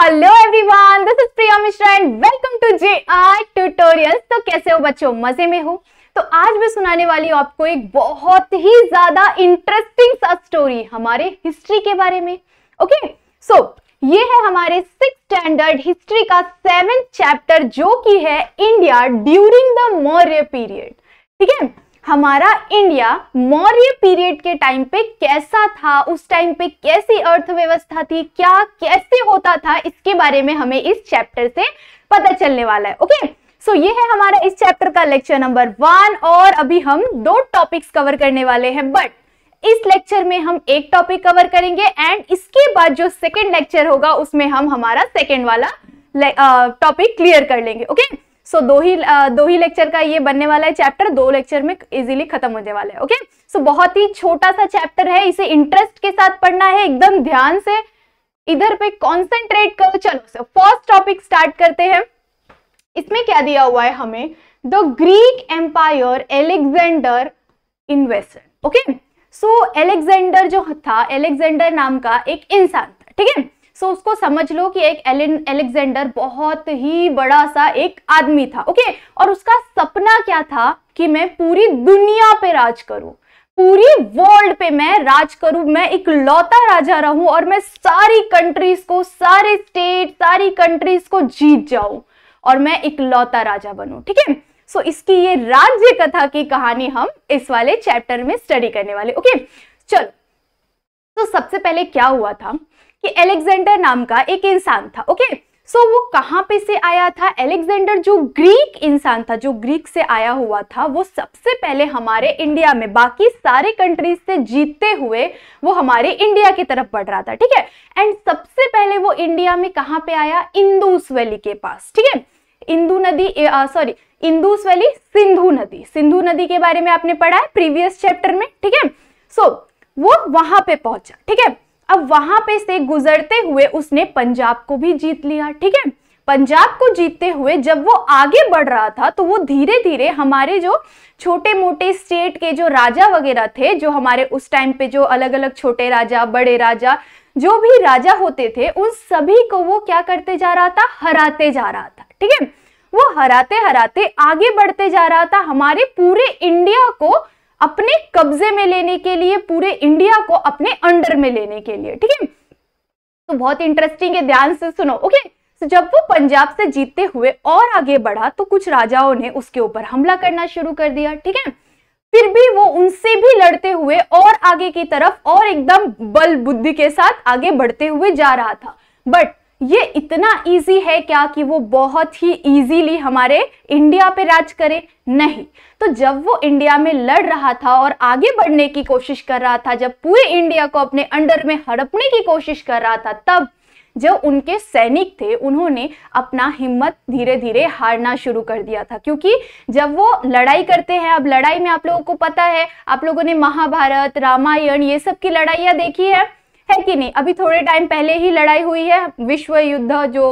Hello everyone this is Priya Mishra and welcome to J R tutorials तो कैसे हो बच्चों मजे में हो तो आज मैं सुनाने वाली हूँ आपको एक बहुत ही ज्यादा इंटरेस्टिंग सा स्टोरी हमारे हिस्ट्री के बारे में ओके okay? सो so, ये है हमारे सिक्स स्टैंडर्ड हिस्ट्री का सेवेंथ चैप्टर जो कि है India during the Maurya period ठीक है हमारा इंडिया मौर्य पीरियड के टाइम पे कैसा था उस टाइम पे कैसी अर्थव्यवस्था थी क्या कैसे होता था इसके बारे में हमें इस चैप्टर से पता चलने वाला है ओके सो so, ये है हमारा इस चैप्टर का लेक्चर नंबर वन और अभी हम दो टॉपिक्स कवर करने वाले हैं बट इस लेक्चर में हम एक टॉपिक कवर करेंगे एंड इसके बाद जो सेकेंड लेक्चर होगा उसमें हम हमारा सेकेंड वाला टॉपिक क्लियर कर लेंगे ओके okay? सो दो ही दो ही लेक्चर का ये बनने वाला है चैप्टर दो लेक्चर में इजीली खत्म होने वाला है ओके सो बहुत ही छोटा सा चैप्टर है इसे इंटरेस्ट के साथ पढ़ना है एकदम ध्यान से इधर पे कॉन्सेंट्रेट करो चलो फर्स्ट टॉपिक स्टार्ट करते हैं इसमें क्या दिया हुआ है हमें the Greek empire Alexander investor okay so Alexander जो था एलेक्जेंडर नाम का एक इंसान था ठीक है सो so, उसको समझ लो कि एक एलेक्जेंडर बहुत ही बड़ा सा एक आदमी था ओके और उसका सपना क्या था कि मैं पूरी दुनिया पे राज करूं पूरी वर्ल्ड पे मैं राज करूं मैं एक लौता राजा रहूं और मैं सारी कंट्रीज को सारे स्टेट सारी कंट्रीज को जीत जाऊं और मैं एक लौता राजा बनूं ठीक है सो इसकी ये राज्य कथा की कहानी हम इस वाले चैप्टर में स्टडी करने वाले ओके okay? चलो तो सबसे पहले क्या हुआ था कि एलेक्जेंडर नाम का एक इंसान था ओके सो so, वो कहाँ पे से आया था एलेक्जेंडर जो ग्रीक इंसान था जो ग्रीक से आया हुआ था वो सबसे पहले हमारे इंडिया में बाकी सारे कंट्रीज से जीतते हुए वो हमारे इंडिया की तरफ बढ़ रहा था ठीक है एंड सबसे पहले वो इंडिया में कहाँ पे आया इंदूस वैली के पास ठीक है इंदू नदी सॉरी इंदूस वैली सिंधु नदी सिंधु नदी के बारे में आपने पढ़ा है प्रीवियस चैप्टर में ठीक है सो so, वो वहां पे पहुंचा ठीक है अब वहां पे से गुजरते हुए उसने पंजाब को भी जीत लिया ठीक है पंजाब को जीतते हुए जब वो आगे बढ़ रहा था तो वो धीरे धीरे हमारे जो छोटे मोटे स्टेट के जो राजा वगैरह थे जो हमारे उस टाइम पे जो अलग अलग छोटे राजा बड़े राजा जो भी राजा होते थे उन सभी को वो क्या करते जा रहा था हराते जा रहा था ठीक है वो हराते हराते आगे बढ़ते जा रहा था हमारे पूरे इंडिया को अपने कब्जे में लेने के लिए पूरे इंडिया को अपने अंडर में लेने के लिए ठीक है तो बहुत इंटरेस्टिंग है ध्यान से सुनो ओके तो जब वो पंजाब से जीतते हुए और आगे बढ़ा तो कुछ राजाओं ने उसके ऊपर हमला करना शुरू कर दिया ठीक है फिर भी वो उनसे भी लड़ते हुए और आगे की तरफ और एकदम बल बुद्धि के साथ आगे बढ़ते हुए जा रहा था बट ये इतना इजी है क्या कि वो बहुत ही इजीली हमारे इंडिया पे राज करे नहीं तो जब वो इंडिया में लड़ रहा था और आगे बढ़ने की कोशिश कर रहा था जब पूरे इंडिया को अपने अंडर में हड़पने की कोशिश कर रहा था तब जो उनके सैनिक थे उन्होंने अपना हिम्मत धीरे धीरे हारना शुरू कर दिया था क्योंकि जब वो लड़ाई करते हैं अब लड़ाई में आप लोगों को पता है आप लोगों ने महाभारत रामायण ये सब की लड़ाइयाँ देखी है है कि नहीं अभी थोड़े टाइम पहले ही लड़ाई हुई है विश्व युद्ध जो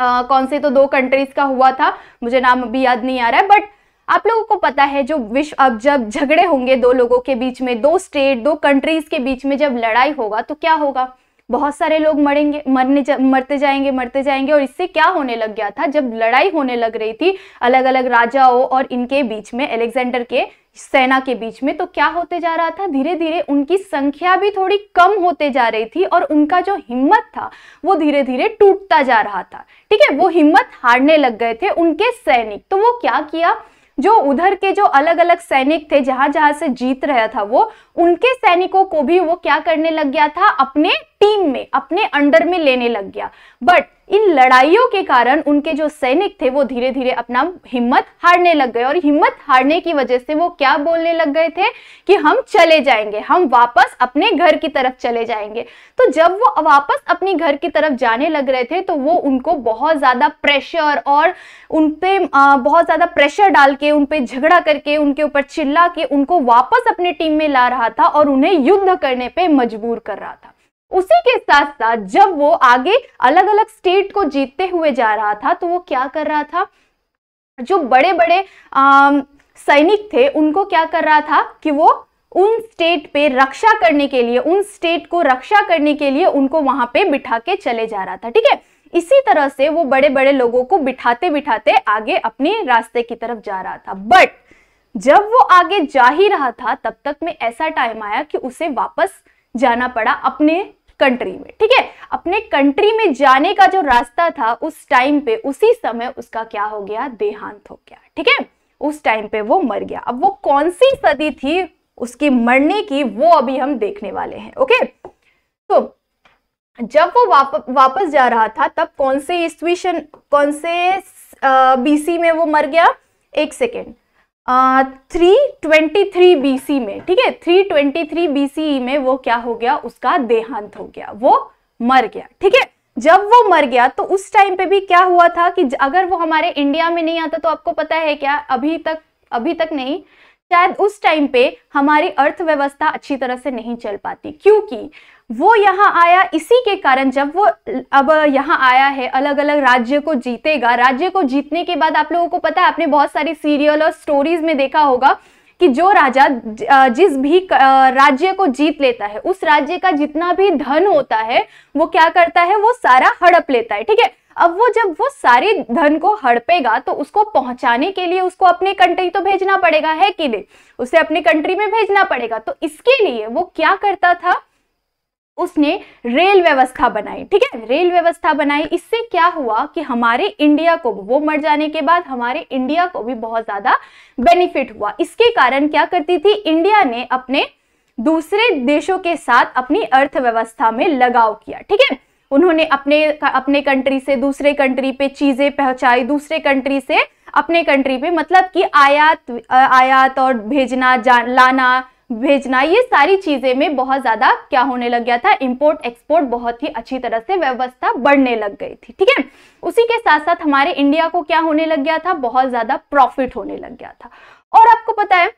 आ, कौन से तो दो कंट्रीज का हुआ था मुझे नाम अभी याद नहीं आ रहा है बट आप लोगों को पता है जो विश्व अब जब झगड़े होंगे दो लोगों के बीच में दो स्टेट दो कंट्रीज के बीच में जब लड़ाई होगा तो क्या होगा बहुत सारे लोग मरेंगे मरने जा, मरते जाएंगे मरते जाएंगे और इससे क्या होने लग गया था जब लड़ाई होने लग रही थी अलग अलग राजाओं और इनके बीच में अलेक्जेंडर के सेना के बीच में तो क्या होते जा रहा था धीरे धीरे उनकी संख्या भी थोड़ी कम होते जा रही थी और उनका जो हिम्मत था वो धीरे धीरे टूटता जा रहा था ठीक है वो हिम्मत हारने लग गए थे उनके सैनिक तो वो क्या किया जो उधर के जो अलग अलग सैनिक थे जहां जहां से जीत रहा था वो उनके सैनिकों को भी वो क्या करने लग गया था अपने टीम में अपने अंडर में लेने लग गया बट इन लड़ाइयों के कारण उनके जो सैनिक थे वो धीरे धीरे अपना हिम्मत हारने लग गए और हिम्मत हारने की वजह से वो क्या बोलने लग गए थे कि हम चले जाएंगे हम वापस अपने घर की तरफ चले जाएंगे तो जब वो वापस अपनी घर की तरफ जाने लग रहे थे तो वो उनको बहुत ज़्यादा प्रेशर और उन बहुत ज़्यादा प्रेशर डाल के उन झगड़ा करके उनके ऊपर चिल्ला के उनको वापस अपने टीम में ला रहा था और उन्हें युद्ध करने पर मजबूर कर रहा था उसी के साथ साथ जब वो आगे अलग अलग स्टेट को जीतते हुए जा रहा था तो वो क्या कर रहा था जो बड़े बड़े सैनिक थे उनको क्या कर रहा था कि वो उन स्टेट पे रक्षा करने के लिए उन स्टेट को रक्षा करने के लिए उनको वहां पे बिठा के चले जा रहा था ठीक है इसी तरह से वो बड़े बड़े लोगों को बिठाते बिठाते आगे अपने रास्ते की तरफ जा रहा था बट जब वो आगे जा ही रहा था तब तक में ऐसा टाइम आया कि उसे वापस जाना पड़ा अपने कंट्री में ठीक है अपने कंट्री में जाने का जो रास्ता था उस टाइम पे उसी समय उसका क्या हो गया देहांत हो गया ठीक है उस टाइम पे वो मर गया अब वो कौन सी सदी थी उसकी मरने की वो अभी हम देखने वाले हैं ओके तो जब वो वाप, वापस जा रहा था तब कौन से ईस्वी कौन से बीसी में वो मर गया एक second three twenty three B में ठीक है थ्री ट्वेंटी थ्री बी में वो क्या हो गया उसका देहांत हो गया वो मर गया ठीक है जब वो मर गया तो उस टाइम पे भी क्या हुआ था कि अगर वो हमारे इंडिया में नहीं आता तो आपको पता है क्या अभी तक अभी तक नहीं शायद उस टाइम पे हमारी अर्थव्यवस्था अच्छी तरह से नहीं चल पाती क्योंकि वो यहाँ आया इसी के कारण जब वो अब यहाँ आया है अलग अलग राज्य को जीतेगा राज्य को जीतने के बाद आप लोगों को पता है आपने बहुत सारी सीरियल और स्टोरीज में देखा होगा कि जो राजा जिस भी राज्य को जीत लेता है उस राज्य का जितना भी धन होता है वो क्या करता है वो सारा हड़प लेता है ठीक है अब वो जब वो सारे धन को हड़पेगा तो उसको पहुंचाने के लिए उसको अपने कंट्री तो भेजना पड़ेगा है कि नहीं उसे अपने कंट्री में भेजना पड़ेगा तो इसके लिए वो क्या करता था उसने रेल व्यवस्था बनाई ठीक है रेल व्यवस्था बनाई इससे क्या हुआ कि हमारे इंडिया को वो मर जाने के बाद हमारे इंडिया को भी बहुत ज्यादा बेनिफिट हुआ इसके कारण क्या करती थी इंडिया ने अपने दूसरे देशों के साथ अपनी अर्थव्यवस्था में लगाव किया ठीक है उन्होंने अपने अपने कंट्री से दूसरे कंट्री पे चीजें पहुंचाई दूसरे कंट्री से अपने कंट्री पे मतलब कि आयात आयात और भेजना लाना भेजना ये सारी चीज़ें में बहुत ज़्यादा क्या होने लग गया था इम्पोर्ट एक्सपोर्ट बहुत ही अच्छी तरह से व्यवस्था बढ़ने लग गई थी ठीक है उसी के साथ साथ हमारे इंडिया को क्या होने लग गया था बहुत ज़्यादा प्रॉफिट होने लग गया था और आपको पता है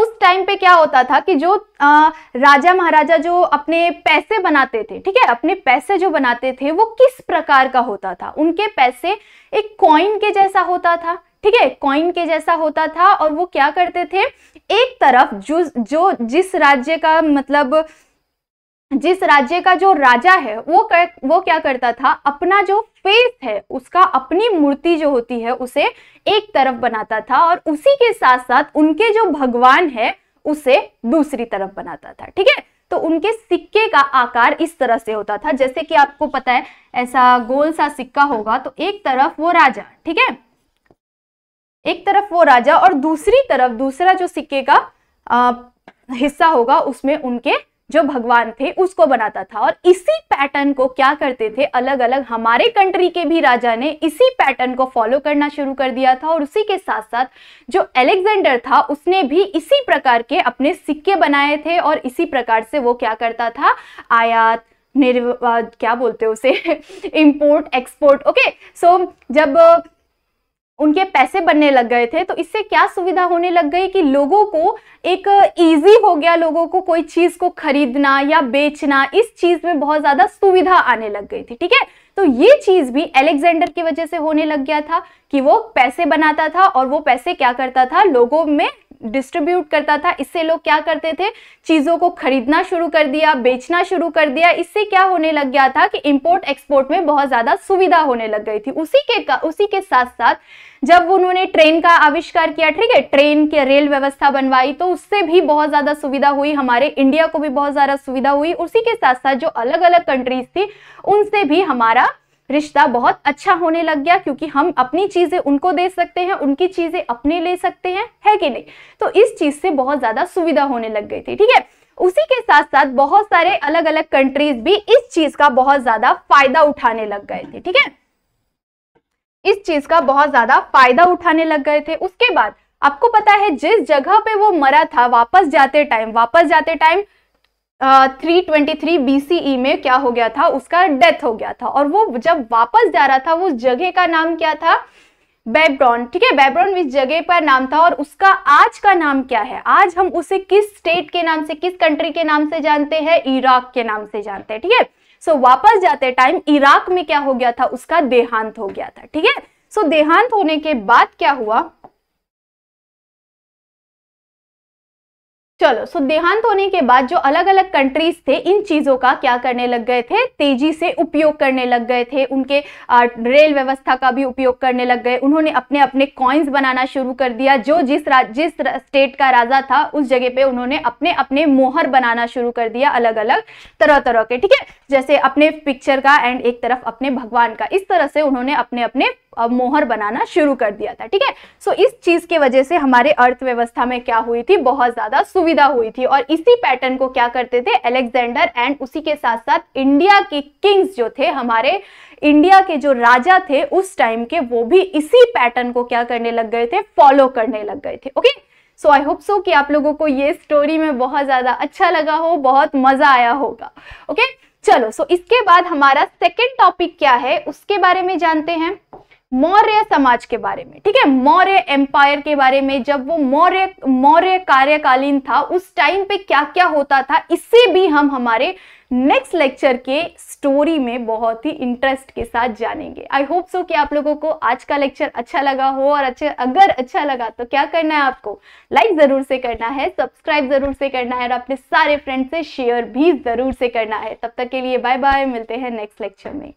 उस टाइम पे क्या होता था कि जो आ, राजा महाराजा जो अपने पैसे बनाते थे ठीक है अपने पैसे जो बनाते थे वो किस प्रकार का होता था उनके पैसे एक कॉइन के जैसा होता था ठीक है कॉइन के जैसा होता था और वो क्या करते थे एक तरफ जो जो जिस राज्य का मतलब जिस राज्य का जो राजा है वो कर, वो क्या करता था अपना जो फेस है उसका अपनी मूर्ति जो होती है उसे एक तरफ बनाता था और उसी के साथ साथ उनके जो भगवान है उसे दूसरी तरफ बनाता था ठीक है तो उनके सिक्के का आकार इस तरह से होता था जैसे कि आपको पता है ऐसा गोल सा सिक्का होगा तो एक तरफ वो राजा ठीक है एक तरफ वो राजा और दूसरी तरफ दूसरा जो सिक्के का आ, हिस्सा होगा उसमें उनके जो भगवान थे उसको बनाता था और इसी पैटर्न को क्या करते थे अलग अलग हमारे कंट्री के भी राजा ने इसी पैटर्न को फॉलो करना शुरू कर दिया था और उसी के साथ साथ जो अलेक्जेंडर था उसने भी इसी प्रकार के अपने सिक्के बनाए थे और इसी प्रकार से वो क्या करता था आयात निर्वा क्या बोलते हो उसे इम्पोर्ट एक्सपोर्ट ओके सो जब उनके पैसे बनने लग गए थे तो इससे क्या सुविधा होने लग गई कि लोगों को एक ईजी हो गया लोगों को कोई चीज़ को खरीदना या बेचना इस चीज़ में बहुत ज़्यादा सुविधा आने लग गई थी ठीक है तो ये चीज़ भी अलेक्जेंडर की वजह से होने लग गया था कि वो पैसे बनाता था और वो पैसे क्या करता था लोगों में डिस्ट्रीब्यूट करता था इससे लोग क्या करते थे चीज़ों को खरीदना शुरू कर दिया बेचना शुरू कर दिया इससे क्या होने लग गया था कि इम्पोर्ट एक्सपोर्ट में बहुत ज़्यादा सुविधा होने लग गई थी उसी के उसी के साथ साथ जब उन्होंने ट्रेन का आविष्कार किया ठीक है ट्रेन के रेल व्यवस्था बनवाई तो उससे भी बहुत ज़्यादा सुविधा हुई हमारे इंडिया को भी बहुत ज़्यादा सुविधा हुई उसी के साथ साथ जो अलग अलग कंट्रीज थी उनसे भी हमारा रिश्ता बहुत अच्छा होने लग गया क्योंकि हम अपनी चीज़ें उनको दे सकते हैं उनकी चीज़ें अपने ले सकते हैं है कि नहीं तो इस चीज़ से बहुत ज़्यादा सुविधा होने लग गई थी ठीक है उसी के साथ साथ बहुत सारे अलग अलग कंट्रीज भी इस चीज़ का बहुत ज़्यादा फायदा उठाने लग गए थे ठीक है इस चीज़ का बहुत ज़्यादा फायदा उठाने लग गए थे उसके बाद आपको पता है जिस जगह पे वो मरा था वापस जाते टाइम वापस जाते time three twenty three B में क्या हो गया था उसका डेथ हो गया था और वो जब वापस जा रहा था उस जगह का नाम क्या था बेब्रॉन ठीक है बेब्रॉन इस जगह पर नाम था और उसका आज का नाम क्या है आज हम उसे किस स्टेट के नाम से किस कंट्री के नाम से जानते हैं इराक के नाम से जानते हैं ठीक है सो वापस जाते टाइम इराक में क्या हो गया था उसका देहांत हो गया था ठीक है सो देहांत होने के बाद क्या हुआ चलो सो देहांत होने के बाद जो अलग अलग कंट्रीज थे इन चीज़ों का क्या करने लग गए थे तेजी से उपयोग करने लग गए थे उनके रेल व्यवस्था का भी उपयोग करने लग गए उन्होंने अपने अपने कॉइन्स बनाना शुरू कर दिया जो जिस जिस स्टेट का राजा था उस जगह पे उन्होंने अपने अपने मोहर बनाना शुरू कर दिया अलग अलग तरह तरह के ठीक है जैसे अपने पिक्चर का एंड एक तरफ अपने भगवान का इस तरह से उन्होंने अपने अपने मोहर बनाना शुरू कर दिया था ठीक है सो इस चीज की वजह से हमारे अर्थव्यवस्था में क्या हुई थी बहुत ज्यादा सुविधा हुई थी और इसी पैटर्न को क्या करते थे अलेक्जेंडर एंड उसी के साथ साथ इंडिया के किंग्स जो थे हमारे इंडिया के जो राजा थे उस टाइम के वो भी इसी पैटर्न को क्या करने लग गए थे फॉलो करने लग गए थे okay so I hope so कि आप लोगों को ये स्टोरी में बहुत ज़्यादा अच्छा लगा हो बहुत मज़ा आया होगा ओके okay? चलो सो so इसके बाद हमारा सेकेंड टॉपिक क्या है उसके बारे में जानते हैं मौर्य समाज के बारे में ठीक है मौर्य एम्पायर के बारे में जब वो मौर्य मौर्य कार्यकालीन था उस टाइम पे क्या क्या होता था इससे भी हम हमारे नेक्स्ट लेक्चर के स्टोरी में बहुत ही इंटरेस्ट के साथ जानेंगे आई होप सो कि आप लोगों को आज का लेक्चर अच्छा लगा हो और अच्छे अगर अच्छा लगा तो क्या करना है आपको लाइक जरूर से करना है सब्सक्राइब जरूर से करना है और अपने सारे फ्रेंड से शेयर भी जरूर से करना है तब तक के लिए बाय बाय मिलते हैं नेक्स्ट लेक्चर में